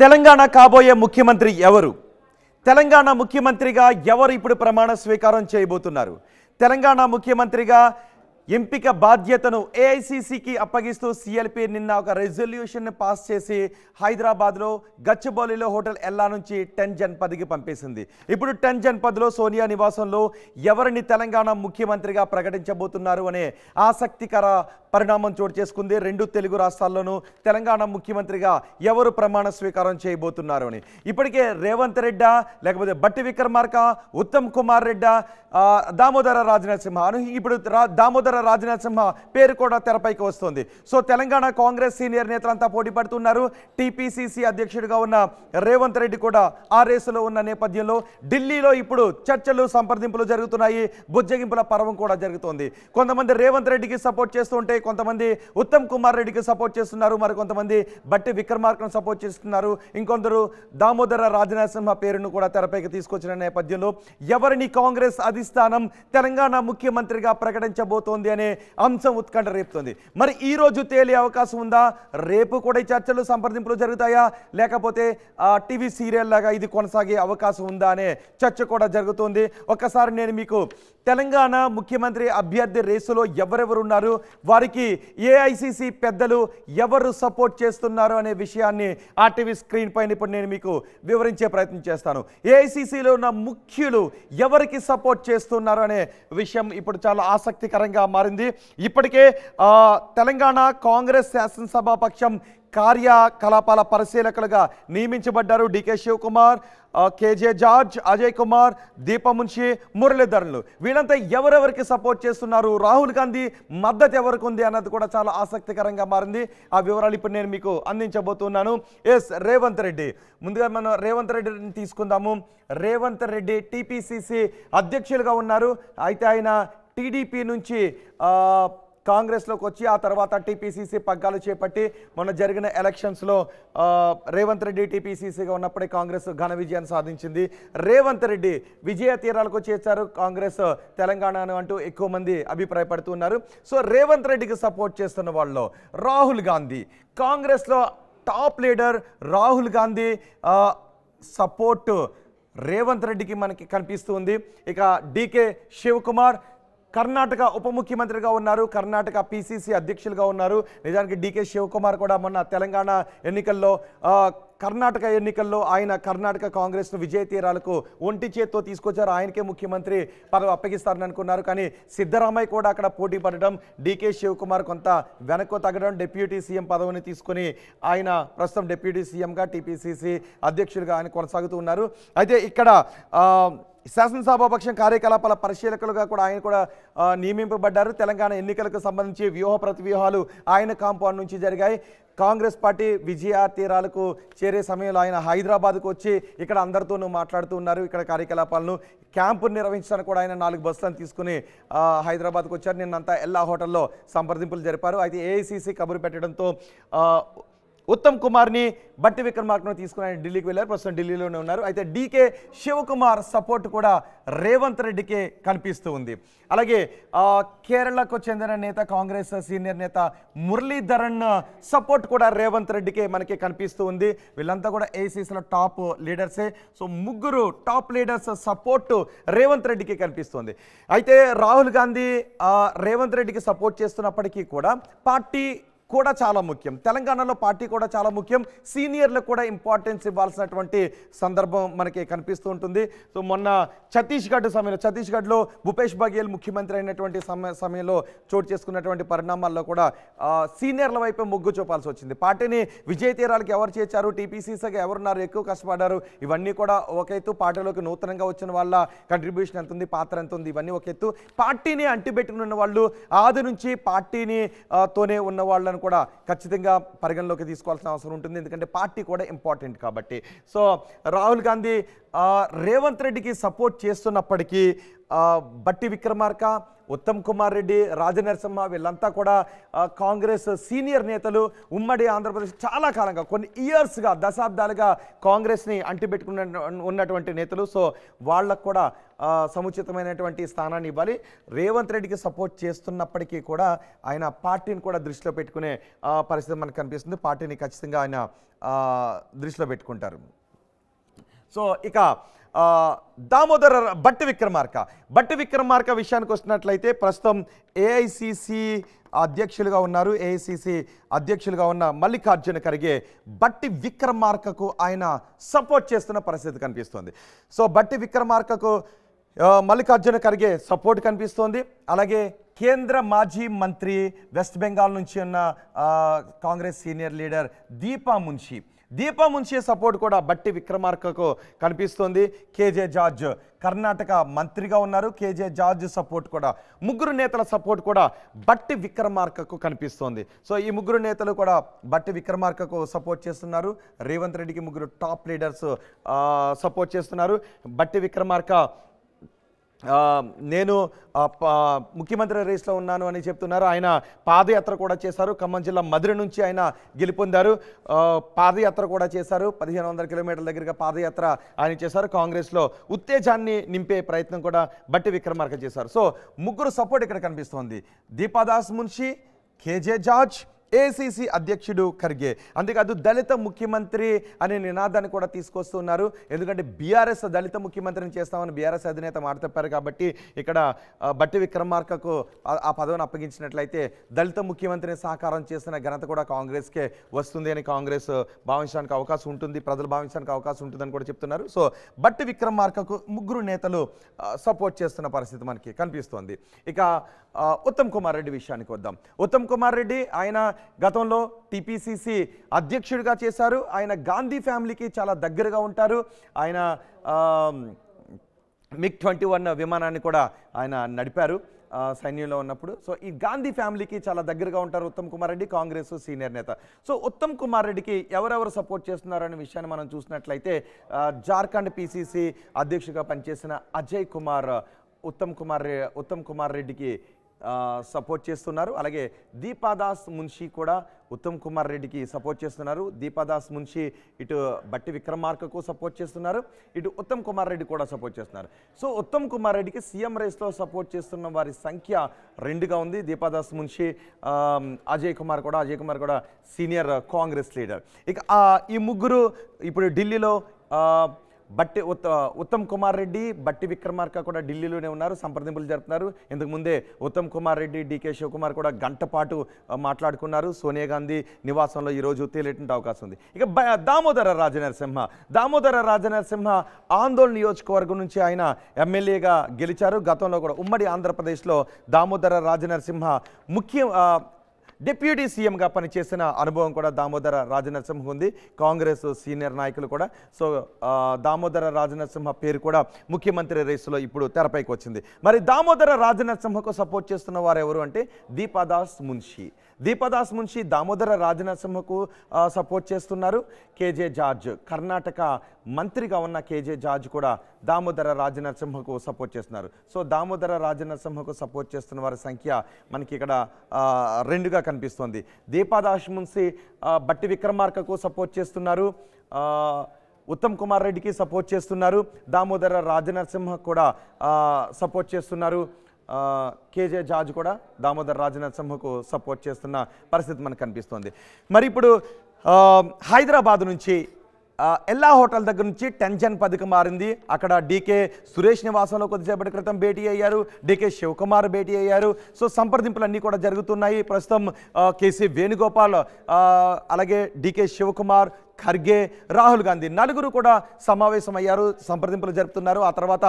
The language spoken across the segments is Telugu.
తెలంగాణ కాబోయే ముఖ్యమంత్రి ఎవరు తెలంగాణ ముఖ్యమంత్రిగా ఎవరు ఇప్పుడు ప్రమాణ స్వీకారం చేయబోతున్నారు తెలంగాణ ముఖ్యమంత్రిగా ఎంపిక బాధ్యతను ఏఐసిసికి అప్పగిస్తూ సిఎల్పి నిన్న ఒక రెజల్యూషన్ పాస్ చేసి హైదరాబాద్లో గచ్చబౌలిలో హోటల్ ఎల్లా నుంచి టెన్ జన్పద్కి పంపేసింది ఇప్పుడు టెన్ జన్పద్లో సోనియా నివాసంలో ఎవరిని తెలంగాణ ముఖ్యమంత్రిగా ప్రకటించబోతున్నారు అనే ఆసక్తికర పరిణామం చోటు చేసుకుంది రెండు తెలుగు రాష్ట్రాల్లోనూ తెలంగాణ ముఖ్యమంత్రిగా ఎవరు ప్రమాణ స్వీకారం చేయబోతున్నారు అని ఇప్పటికే రేవంత్ రెడ్డ లేకపోతే బట్టి విక్రమార్క ఉత్తమ్ కుమార్ రెడ్డ దామోదర రాజనాథ్ సింహ ఇప్పుడు దామోదర రాజనాథ్ సింహ పేరు కూడా తెరపైకి వస్తుంది సో తెలంగాణ కాంగ్రెస్ సీనియర్ నేతలంతా పోటీ పడుతున్నారు టీపీసీసీ అధ్యక్షుడిగా ఉన్న రేవంత్ రెడ్డి కూడా ఆ రేసులో ఉన్న నేపథ్యంలో ఢిల్లీలో ఇప్పుడు చర్చలు సంప్రదింపులు జరుగుతున్నాయి బుజ్జగింపుల పర్వం కూడా జరుగుతోంది కొంతమంది రేవంత్ రెడ్డికి సపోర్ట్ చేస్తుంటే కొంతమంది ఉత్తమ్ కుమార్ రెడ్డికి సపోర్ట్ చేస్తున్నారు మరి కొంతమంది బట్టి విక్రమార్కను సపోర్ట్ చేస్తున్నారు ఇంకొందరు దామోదర రాజనరసింహ పేరును కూడా తెరపైకి తీసుకొచ్చిన నేపథ్యంలో ఎవరిని కాంగ్రెస్ అధిష్టానం తెలంగాణ ముఖ్యమంత్రిగా ప్రకటించబోతోంది అనే అంశం ఉత్కంఠ రేపుతోంది మరి ఈ రోజు తేలే అవకాశం ఉందా రేపు కూడా ఈ చర్చలు సంప్రదింపులు జరుగుతాయా లేకపోతే టీవీ సీరియల్ లాగా ఇది కొనసాగే అవకాశం ఉందా అనే చర్చ కూడా జరుగుతోంది ఒక్కసారి నేను మీకు తెలంగాణ ముఖ్యమంత్రి అభ్యర్థి రేసులో ఎవరెవరున్నారు వారికి ఏఐసిసి పెద్దలు ఎవరు సపోర్ట్ చేస్తున్నారు అనే విషయాన్ని ఆర్టీవీ స్క్రీన్ పైన ఇప్పుడు నేను మీకు వివరించే ప్రయత్నం చేస్తాను ఏఐసిసిలో ఉన్న ముఖ్యులు ఎవరికి సపోర్ట్ చేస్తున్నారు అనే విషయం ఇప్పుడు చాలా ఆసక్తికరంగా మారింది ఇప్పటికే తెలంగాణ కాంగ్రెస్ శాసనసభ పక్షం కార్యకలాపాల పరిశీలకులుగా నియమించబడ్డారు DK Shivakumar KJ George Ajay Kumar Deepa Munshi మురళీధరన్లు వీళ్ళంతా ఎవరెవరికి సపోర్ట్ చేస్తున్నారు రాహుల్ గాంధీ మద్దతు ఎవరికి ఉంది అన్నది కూడా చాలా ఆసక్తికరంగా మారింది ఆ వివరాలు ఇప్పుడు నేను మీకు అందించబోతున్నాను ఎస్ రేవంత్ రెడ్డి ముందుగా మనం రేవంత్ రెడ్డిని తీసుకుందాము రేవంత్ రెడ్డి టీపీసీసీ అధ్యక్షులుగా ఉన్నారు అయితే ఆయన టీడీపీ నుంచి కాంగ్రెస్లోకి వచ్చి ఆ తర్వాత టీపీసీసీ పగ్గాలు చేపట్టి మొన్న జరిగిన ఎలక్షన్స్లో రేవంత్ రెడ్డి టీపీసీసీగా ఉన్నప్పుడే కాంగ్రెస్ ఘన విజయాన్ని సాధించింది రేవంత్ రెడ్డి విజయ తీరాలకు చేశారు కాంగ్రెస్ తెలంగాణను అంటూ ఎక్కువ మంది అభిప్రాయపడుతున్నారు సో రేవంత్ రెడ్డికి సపోర్ట్ చేస్తున్న వాళ్ళు రాహుల్ గాంధీ కాంగ్రెస్లో top leader Rahul Gandhi support Revanth రెడ్డికి మనకి కనిపిస్తుంది ఇక డీకే శివకుమార్ కర్ణాటక ఉప ముఖ్యమంత్రిగా ఉన్నారు కర్ణాటక పిసిసి అధ్యక్షులుగా ఉన్నారు నిజానికి డికే శివకుమార్ కూడా మొన్న తెలంగాణ ఎన్నికల్లో కర్ణాటక ఎన్నికల్లో ఆయన కర్ణాటక కాంగ్రెస్ను విజయ తీరాలకు ఒంటి చేత్తో తీసుకొచ్చారు ఆయనకే ముఖ్యమంత్రి పదవి అప్పగిస్తారని అనుకున్నారు కానీ సిద్ధరామయ్య కూడా అక్కడ పోటీ పడడం డీకే శివకుమార్ కొంత వెనక్కు తగ్గడం డిప్యూటీ సీఎం పదవిని తీసుకుని ఆయన ప్రస్తుతం డిప్యూటీ సీఎంగా టీపీసీసీ అధ్యక్షులుగా ఆయన కొనసాగుతూ ఉన్నారు అయితే ఇక్కడ శాసనసభాపక్షం కార్యకలాపాల పరిశీలకులుగా కూడా ఆయన కూడా నియమింపబడ్డారు తెలంగాణ ఎన్నికలకు సంబంధించి వ్యూహ ప్రతివ్యూహాలు ఆయన కాంపౌండ్ నుంచి జరిగాయి కాంగ్రెస్ పార్టీ విజయ తీరాలకు చేరే సమయంలో ఆయన హైదరాబాద్కు వచ్చి ఇక్కడ అందరితోనూ మాట్లాడుతూ ఉన్నారు ఇక్కడ కార్యకలాపాలను క్యాంపు నిర్వహించడానికి కూడా ఆయన నాలుగు బస్సులను తీసుకుని హైదరాబాద్కు వచ్చారు నిన్నంతా ఎల్లా హోటల్లో సంప్రదింపులు జరిపారు అయితే ఏఐసిసి కబురు పెట్టడంతో ఉత్తమ్ కుమార్ని బట్టి విక్రమార్కను తీసుకుని ఢిల్లీకి వెళ్ళారు ప్రస్తుతం ఢిల్లీలోనే ఉన్నారు అయితే డీకే శివకుమార్ సపోర్ట్ కూడా రేవంత్ రెడ్డికే కనిపిస్తూ ఉంది అలాగే కేరళకు చెందిన నేత కాంగ్రెస్ సీనియర్ నేత మురళీధరన్ సపోర్ట్ కూడా రేవంత్ రెడ్డికే మనకి కనిపిస్తూ ఉంది వీళ్ళంతా కూడా ఏసీసీలో టాప్ లీడర్సే సో ముగ్గురు టాప్ లీడర్స్ సపోర్టు రేవంత్ రెడ్డికి కనిపిస్తుంది అయితే రాహుల్ గాంధీ రేవంత్ రెడ్డికి సపోర్ట్ చేస్తున్నప్పటికీ కూడా పార్టీ కూడా చాలా ముఖ్యం తెలంగాణలో పార్టీ కూడా చాలా ముఖ్యం సీనియర్లకు కూడా ఇంపార్టెన్స్ ఇవ్వాల్సినటువంటి సందర్భం మనకి కనిపిస్తూ ఉంటుంది సో మొన్న ఛత్తీస్గఢ్ సమయంలో ఛత్తీస్గఢ్లో భూపేష్ బఘేల్ ముఖ్యమంత్రి అయినటువంటి సమయ సమయంలో చోటు చేసుకున్నటువంటి పరిణామాల్లో కూడా సీనియర్ల వైపు మొగ్గు చూపాల్సి వచ్చింది పార్టీని విజయ తీరాలకు ఎవరు చేర్చారు టీపీసీసీకి ఎవరున్నారు ఎక్కువ కష్టపడ్డారు ఇవన్నీ కూడా ఒక ఎత్తు పార్టీలోకి నూతనంగా వచ్చిన వాళ్ళ కంట్రిబ్యూషన్ ఎంత ఉంది పాత్ర ఎంత ఉంది ఇవన్నీ ఒక ఎత్తు పార్టీని అంటిబెట్టుకుని ఉన్న వాళ్ళు ఆది నుంచి పార్టీని తోనే ఉన్న వాళ్ళని విషయాలను కూడా ఖచ్చితంగా పరిగణలోకి తీసుకోవాల్సిన అవసరం ఉంటుంది ఎందుకంటే పార్టీ కూడా ఇంపార్టెంట్ కాబట్టి సో రాహుల్ గాంధీ రేవంత్ రెడ్డికి సపోర్ట్ చేస్తున్నప్పటికీ బట్టి విక్రమార్క ఉత్తమ్ కుమార్ రెడ్డి రాజనరసింహ వీళ్ళంతా కూడా కాంగ్రెస్ సీనియర్ నేతలు ఉమ్మడి ఆంధ్రప్రదేశ్ చాలా కాలంగా కొన్ని ఇయర్స్గా దశాబ్దాలుగా కాంగ్రెస్ని అంటిపెట్టుకున్న ఉన్నటువంటి నేతలు సో వాళ్ళకు కూడా సముచితమైనటువంటి స్థానాన్ని ఇవ్వాలి రేవంత్ రెడ్డికి సపోర్ట్ చేస్తున్నప్పటికీ కూడా ఆయన పార్టీని కూడా దృష్టిలో పెట్టుకునే పరిస్థితి మనకు కనిపిస్తుంది పార్టీని ఖచ్చితంగా ఆయన దృష్టిలో పెట్టుకుంటారు సో ఇక దామోదర బట్టి విక్రమార్క బట్టి విక్రమార్క విషయానికి వస్తున్నట్లయితే ప్రస్తుతం ఏఐసిసి అధ్యక్షులుగా ఉన్నారు ఏఐసిసి అధ్యక్షులుగా ఉన్న మల్లికార్జున ఖర్గే బట్టి విక్రమార్కకు ఆయన సపోర్ట్ చేస్తున్న పరిస్థితి కనిపిస్తుంది సో బట్టి విక్రమార్కకు మల్లికార్జున ఖర్గే సపోర్ట్ కనిపిస్తోంది అలాగే కేంద్ర మాజీ మంత్రి వెస్ట్ బెంగాల్ నుంచి ఉన్న Congress senior leader Deepa Munshi Deepa Munshi support కూడా బట్టి విక్రమార్కకు కనిపిస్తోంది కేజే జార్జ్ కర్ణాటక మంత్రిగా ఉన్నారు కేజే జార్జ్ సపోర్ట్ కూడా ముగ్గురు నేతల సపోర్ట్ కూడా బట్టి విక్రమార్కకు కనిపిస్తోంది సో ఈ ముగ్గురు నేతలు కూడా బట్టి విక్రమార్కకు సపోర్ట్ చేస్తున్నారు రేవంత్ రెడ్డికి ముగ్గురు టాప్ లీడర్స్ సపోర్ట్ చేస్తున్నారు బట్టి విక్రమార్క నేను ముఖ్యమంత్రి రేస్లో ఉన్నాను అని చెప్తున్నారు ఆయన పాదయాత్ర కూడా చేశారు ఖమ్మం జిల్లా మధుర నుంచి ఆయన గెలుపొందారు పాదయాత్ర కూడా చేశారు పదిహేను వందల కిలోమీటర్ల దగ్గరగా పాదయాత్ర ఆయన చేశారు కాంగ్రెస్లో ఉత్తేజాన్ని నింపే ప్రయత్నం కూడా బట్టి విక్రమార్క చేశారు సో ముగ్గురు సపోర్ట్ ఇక్కడ కనిపిస్తోంది Deepa Das Munshi KJ George AICC అధ్యక్షుడు ఖర్గే అంతేకాదు దళిత ముఖ్యమంత్రి అనే నినాదాన్ని కూడా తీసుకొస్తున్నారు ఎందుకంటే బీఆర్ఎస్ దళిత ముఖ్యమంత్రిని చేస్తామని బీఆర్ఎస్ అధినేత మాట తప్పారు కాబట్టి ఇక్కడ బట్టి విక్రమార్కకు ఆ పదవిని అప్పగించినట్లయితే దళిత ముఖ్యమంత్రిని సహకారం చేసిన ఘనత కూడా కాంగ్రెస్కే వస్తుంది అని కాంగ్రెస్ భావించడానికి అవకాశం ఉంటుంది ప్రజలు భావించడానికి అవకాశం ఉంటుందని కూడా చెప్తున్నారు సో బట్టి విక్రమార్కకు ముగ్గురు నేతలు సపోర్ట్ చేస్తున్న పరిస్థితి మనకి కనిపిస్తోంది ఇక ఉత్తమ్ కుమార్ రెడ్డి విషయానికి వద్దాం ఉత్తమ్ కుమార్ రెడ్డి ఆయన గతంలో టిపిసిసి అధ్యక్షుడిగా చేశారు ఆయన గాంధీ ఫ్యామిలీకి చాలా దగ్గరగా ఉంటారు ఆయన మిగ్ ట్వంటీ వన్ విమానాన్ని కూడా ఆయన నడిపారు సైన్యంలో ఉన్నప్పుడు సో ఈ గాంధీ ఫ్యామిలీకి చాలా దగ్గరగా ఉంటారు ఉత్తమ్ కుమార్ రెడ్డి కాంగ్రెస్ సీనియర్ నేత సో ఉత్తమ్ కుమార్ రెడ్డికి ఎవరెవరు సపోర్ట్ చేస్తున్నారనే విషయాన్ని మనం చూసినట్లయితే జార్ఖండ్ పీసీసీ అధ్యక్షుడిగా పనిచేసిన అజయ్ కుమార్ ఉత్తమ్ కుమార్ ఉత్తమ్ కుమార్ రెడ్డికి సపోర్ట్ చేస్తున్నారు అలాగే దీపాదాస్ మున్షి కూడా ఉత్తమ్ కుమార్ రెడ్డికి సపోర్ట్ చేస్తున్నారు దీపాదాస్ మున్షి ఇటు బట్టి విక్రమార్కకు సపోర్ట్ చేస్తున్నారు ఇటు ఉత్తమ్ కుమార్ రెడ్డి కూడా సపోర్ట్ చేస్తున్నారు సో ఉత్తమ్ కుమార్ రెడ్డికి సీఎం రేస్లో సపోర్ట్ చేస్తున్న వారి సంఖ్య రెండుగా ఉంది దీపాదాస్ మున్షి అజయ్ కుమార్ కూడా అజయ్ కుమార్ కూడా సీనియర్ కాంగ్రెస్ లీడర్ ఇక ఈ ముగ్గురు ఇప్పుడు ఢిల్లీలో బట్టి ఉత్త ఉత్తమ్ కుమార్ రెడ్డి బట్టి విక్రమార్క కూడా ఢిల్లీలోనే ఉన్నారు సంప్రదింపులు జరుపుతున్నారు ఇంతకుముందే ఉత్తమ్ కుమార్ రెడ్డి డికే శివకుమార్ కూడా గంట పాటు మాట్లాడుకున్నారు సోనియా గాంధీ నివాసంలో ఈరోజు తేలేటువంటి అవకాశం ఉంది ఇక దామోదర రాజనరసింహ దామోదర రాజనరసింహ ఆందోళన నియోజకవర్గం నుంచి ఆయన ఎమ్మెల్యేగా గెలిచారు గతంలో కూడా ఉమ్మడి ఆంధ్రప్రదేశ్లో దామోదర రాజనరసింహ ముఖ్య డిప్యూటీ సీఎంగా పనిచేసిన అనుభవం కూడా దామోదర రాజనరసింహ ఉంది కాంగ్రెస్ సీనియర్ నాయకులు కూడా సో దామోదర రాజనరసింహ పేరు కూడా ముఖ్యమంత్రి రేసులో ఇప్పుడు తెరపైకి వచ్చింది మరి దామోదర రాజనరసింహకు సపోర్ట్ చేస్తున్న వారు ఎవరు అంటే దీపాదాస్ మున్షి దీపదాస్ మున్షి దామోదర రాజనరసింహకు సపోర్ట్ చేస్తున్నారు కేజే జార్జ్ కర్ణాటక మంత్రిగా ఉన్న కేజే జార్జ్ కూడా దామోదర రాజనరసింహకు సపోర్ట్ చేస్తున్నారు సో దామోదర రాజనరసింహకు సపోర్ట్ చేస్తున్న వారి సంఖ్య మనకి ఇక్కడ రెండుగా కనిపిస్తోంది దీపాదాస్ మున్షి బట్టి విక్రమార్కకు సపోర్ట్ చేస్తున్నారు ఉత్తమ్ కుమార్ రెడ్డికి సపోర్ట్ చేస్తున్నారు దామోదర రాజనరసింహ కూడా సపోర్ట్ చేస్తున్నారు కేజే జార్జ్ కూడా దామోదర్ రాజనాథ్ సింహకు సపోర్ట్ చేస్తున్న పరిస్థితి మనకు కనిపిస్తుంది మరి ఇప్పుడు హైదరాబాద్ నుంచి ఎల్లా హోటల్ దగ్గర నుంచి టెన్షన్ పథకం మారింది అక్కడ డీకే సురేష్ నివాసంలో కొద్దిసేపటి క్రితం భేటీ అయ్యారు డీకే శివకుమార్ భేటీ అయ్యారు సో సంప్రదింపులన్నీ కూడా జరుగుతున్నాయి ప్రస్తుతం కేసీ వేణుగోపాల్ అలాగే డీకే శివకుమార్ ఖర్గే రాహుల్ గాంధీ నలుగురు కూడా సమావేశమయ్యారు సంప్రదింపులు జరుపుతున్నారు ఆ తర్వాత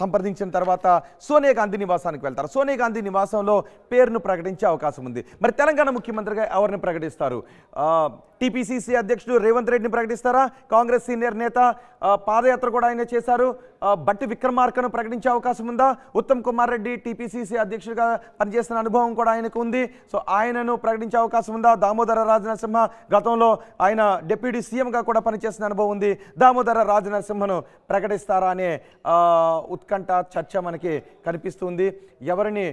సంప్రదించిన తర్వాత సోనియా గాంధీ నివాసానికి వెళ్తారు సోనియా గాంధీ నివాసంలో పేరును ప్రకటించే అవకాశం ఉంది మరి తెలంగాణ ముఖ్యమంత్రిగా ఎవరిని ప్రకటిస్తారు టీపీసీసీ అధ్యక్షుడు రేవంత్ రెడ్డిని ప్రకటిస్తారా కాంగ్రెస్ సీనియర్ నేత పాదయాత్ర కూడా ఆయన చేశారు బట్టి విక్రమార్కను ప్రకటించే అవకాశం ఉందా ఉత్తమ్ కుమార్ రెడ్డి టీపీసీసీ అధ్యక్షుడిగా పనిచేస్తున్న అనుభవం కూడా ఆయనకు ఉంది సో ఆయనను ప్రకటించే అవకాశం ఉందా దామోదర రాజనరసింహ గతంలో ఆయన డిప్యూటీ సీఎంగా కూడా పనిచేసిన అనుభవం ఉంది దామోదర రాజనరసింహను ప్రకటిస్తారా అనే ఉత్కంఠ చర్చ మనకి కనిపిస్తుంది ఎవరిని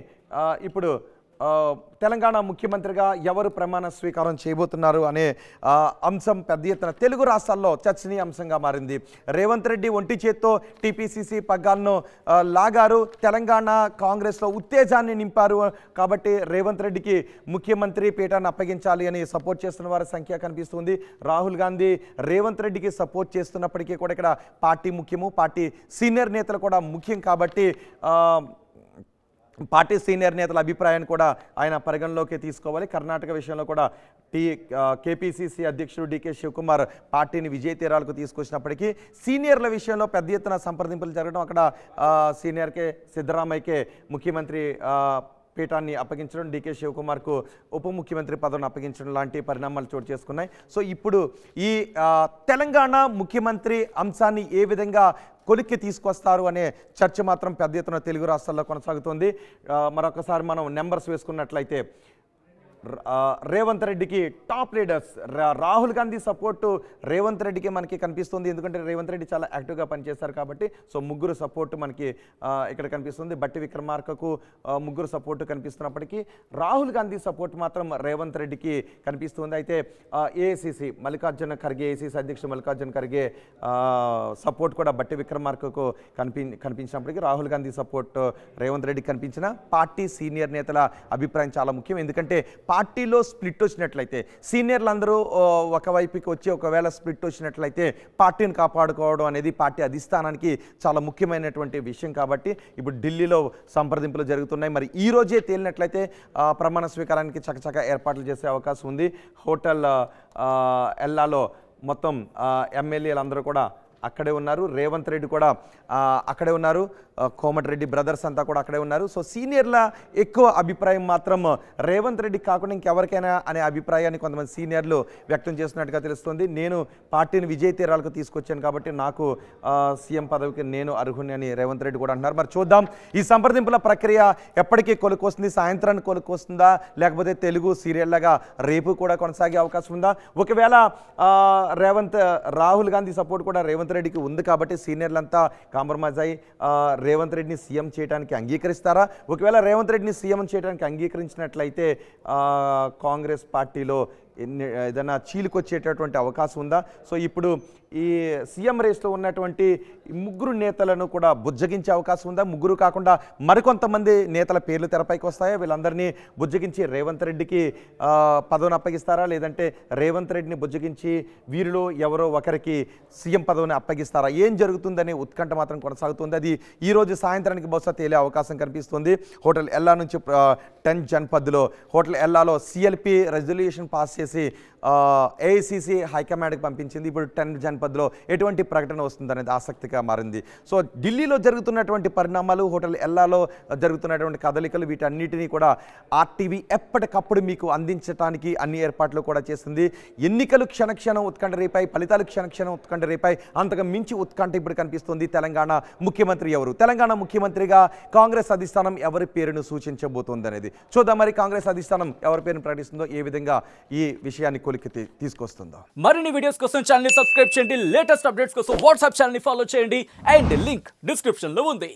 ఇప్పుడు తెలంగాణ ముఖ్యమంత్రిగా ఎవరు ప్రమాణ స్వీకారం చేయబోతున్నారు అనే అంశం పెద్ద ఎత్తున తెలుగు రాష్ట్రాల్లో చర్చనీయాంశంగా మారింది రేవంత్ రెడ్డి ఒంటి చేత్తో టీపీసీసీ పగ్గాలను లాగారు తెలంగాణ కాంగ్రెస్లో ఉత్తేజాన్ని నింపారు కాబట్టి రేవంత్ రెడ్డికి ముఖ్యమంత్రి పీఠాన్ని అప్పగించాలి అని సపోర్ట్ చేస్తున్న వారి సంఖ్య కనిపిస్తుంది రాహుల్ గాంధీ రేవంత్ రెడ్డికి సపోర్ట్ చేస్తున్నప్పటికీ కూడా ఇక్కడ పార్టీ ముఖ్యము పార్టీ సీనియర్ నేతలు కూడా ముఖ్యం కాబట్టి పార్టీ సీనియర్ నేతల అభిప్రాయాన్ని కూడా ఆయన పరిగణలోకి తీసుకోవాలి కర్ణాటక విషయంలో కూడా టీ కేపీసీసీ అధ్యక్షుడు డీకే శివకుమార్ పార్టీని విజయ తీరాలకు తీసుకొచ్చినప్పటికీ సీనియర్ల విషయంలో పెద్ద ఎత్తున సంప్రదింపులు జరగడం అక్కడ సీనియర్కే సిద్ధరామయ్యకే ముఖ్యమంత్రి పీఠాన్ని అప్పగించడం డీకే శివకుమార్కు ఉప ముఖ్యమంత్రి పదవిని అప్పగించడం లాంటి పరిణామాలు చోటు చేసుకున్నాయి సో ఇప్పుడు ఈ తెలంగాణ ముఖ్యమంత్రి అంశాన్ని ఏ విధంగా కొలిక్కి తీసుకొస్తారు అనే చర్చ మాత్రం పెద్ద ఎత్తున తెలుగు రాష్ట్రాల్లో కొనసాగుతుంది మరొకసారి మనం నెంబర్స్ వేసుకున్నట్లయితే రేవంత్ రెడ్డికి top leaders Rahul Gandhi support Revanth రెడ్డికి మనకి కనిపిస్తుంది ఎందుకంటే రేవంత్ రెడ్డి చాలా యాక్టివ్గా పనిచేస్తారు కాబట్టి సో ముగ్గురు సపోర్టు మనకి ఇక్కడ కనిపిస్తుంది బట్టి విక్రమార్కకు ముగ్గురు సపోర్టు కనిపిస్తున్నప్పటికీ రాహుల్ గాంధీ సపోర్ట్ మాత్రం రేవంత్ రెడ్డికి కనిపిస్తుంది అయితే ఏఐసిసి మల్లికార్జున ఖర్గే ఏసీసీ అధ్యక్షుడు మల్లికార్జున ఖర్గే సపోర్ట్ కూడా బట్టి విక్రమార్కకు కనిపి కనిపించినప్పటికీ రాహుల్ గాంధీ సపోర్ట్ రేవంత్ రెడ్డికి కనిపించిన పార్టీ సీనియర్ నేతల అభిప్రాయం చాలా ముఖ్యం ఎందుకంటే పార్టీలో స్ప్లిట్ వచ్చినట్లయితే సీనియర్లు అందరూ ఒకవైపుకి వచ్చి ఒకవేళ స్ప్లిట్ వచ్చినట్లయితే పార్టీని కాపాడుకోవడం అనేది పార్టీ అధిష్టానానికి చాలా ముఖ్యమైనటువంటి విషయం కాబట్టి ఇప్పుడు ఢిల్లీలో సంప్రదింపులు జరుగుతున్నాయి మరి ఈ రోజే తేలినట్లయితే ప్రమాణ స్వీకారానికి చకచక ఏర్పాట్లు చేసే అవకాశం ఉంది హోటల్ ఎల్లాలో మొత్తం ఎమ్మెల్యేలు అందరూ కూడా అక్కడే ఉన్నారు రేవంత్ రెడ్డి కూడా అక్కడే ఉన్నారు కోమటిరెడ్డి బ్రదర్స్ అంతా కూడా అక్కడే ఉన్నారు సో సీనియర్ల ఎక్కువ అభిప్రాయం మాత్రం రేవంత్ రెడ్డి కాకుండా ఇంకెవరికైనా అనే అభిప్రాయాన్ని కొంతమంది సీనియర్లు వ్యక్తం చేస్తున్నట్టుగా తెలుస్తుంది నేను పార్టీని విజయ తీరాలకు తీసుకొచ్చాను కాబట్టి నాకు సీఎం పదవికి నేను అర్హుని అని రేవంత్ రెడ్డి కూడా అంటున్నారు మరి చూద్దాం ఈ సంప్రదింపుల ప్రక్రియ ఎప్పటికీ కొలుకొస్తుంది సాయంత్రాన్ని కొలుకొస్తుందా లేకపోతే తెలుగు సీరియల్లాగా రేపు కూడా కొనసాగే అవకాశం ఉందా ఒకవేళ రేవంత్ రాహుల్ గాంధీ సపోర్ట్ కూడా రేవంత్ రెడ్డికి ఉంది కాబట్టి సీనియర్లంతా కాంప్రమైజ్ అయ్యి రేవంత్ రెడ్డిని సీఎం చేయడానికి అంగీకరిస్తారా ఒకవేళ రేవంత్ రెడ్డిని సీఎం చేయడానికి అంగీకరించినట్లయితే కాంగ్రెస్ పార్టీలో ఏదైనా చీలుకొచ్చేటటువంటి అవకాశం ఉందా సో ఇప్పుడు ఈ సీఎం రేస్లో ఉన్నటువంటి ముగ్గురు నేతలను కూడా బుజ్జగించే అవకాశం ఉందా ముగ్గురు కాకుండా మరికొంతమంది నేతల పేర్లు తెరపైకి వస్తాయా వీళ్ళందరినీ బుజ్జగించి రేవంత్ రెడ్డికి పదవిని అప్పగిస్తారా లేదంటే రేవంత్ రెడ్డిని బుజ్జగించి వీరిలో ఎవరో ఒకరికి సీఎం పదవిని అప్పగిస్తారా ఏం జరుగుతుందనే ఉత్కంఠ మాత్రం కొనసాగుతుంది అది ఈరోజు సాయంత్రానికి బహుశా తేలే అవకాశం కనిపిస్తుంది హోటల్ ఎల్లా నుంచి టెన్ జన్పద్లో హోటల్ ఎల్లాలో సిఎల్పి రెజల్యూషన్ పాస్ చేసి ఏఐసిసి హైకమాండ్కి పంపించింది ఇప్పుడు టెన్ జన్పద్ నేపథ్యంలో ఎటువంటి ప్రకటన వస్తుందనేది ఆసక్తిగా మారింది సో ఢిల్లీలో జరుగుతున్నటువంటి పరిణామాలు హోటల్ ఎల్లాలో జరుగుతున్నటువంటి కదలికలు వీటన్నిటినీ కూడా ఆర్టీవీ ఎప్పటికప్పుడు మీకు అందించడానికి అన్ని ఏర్పాట్లు కూడా చేసింది ఎన్నికలు క్షణక్షణం ఉత్కంఠ రేపై ఫలితాలు క్షణక్షణం ఉత్కంఠ రేపై అంతకు మించి ఉత్కంఠ ఇప్పుడు కనిపిస్తుంది తెలంగాణ ముఖ్యమంత్రి ఎవరు తెలంగాణ ముఖ్యమంత్రిగా కాంగ్రెస్ అధిష్టానం ఎవరి పేరును సూచించబోతోంది అనేది చూద్దాం మరి కాంగ్రెస్ అధిష్టానం ఎవరి పేరును ప్రకటిస్తుందో ఏ విధంగా ఈ విషయాన్ని కొలికి తీసుకొస్తుందో మరిన్ని వీడియోస్ కోసం ఛానల్ సబ్స్క్రైబ్ చేయండి లేటెస్ట్ అప్డేట్స్ కోసం వాట్సాప్ ఛానల్ ని ఫాలో చేయండి అండ్ లింక్ డిస్క్రిప్షన్ లో ఉంది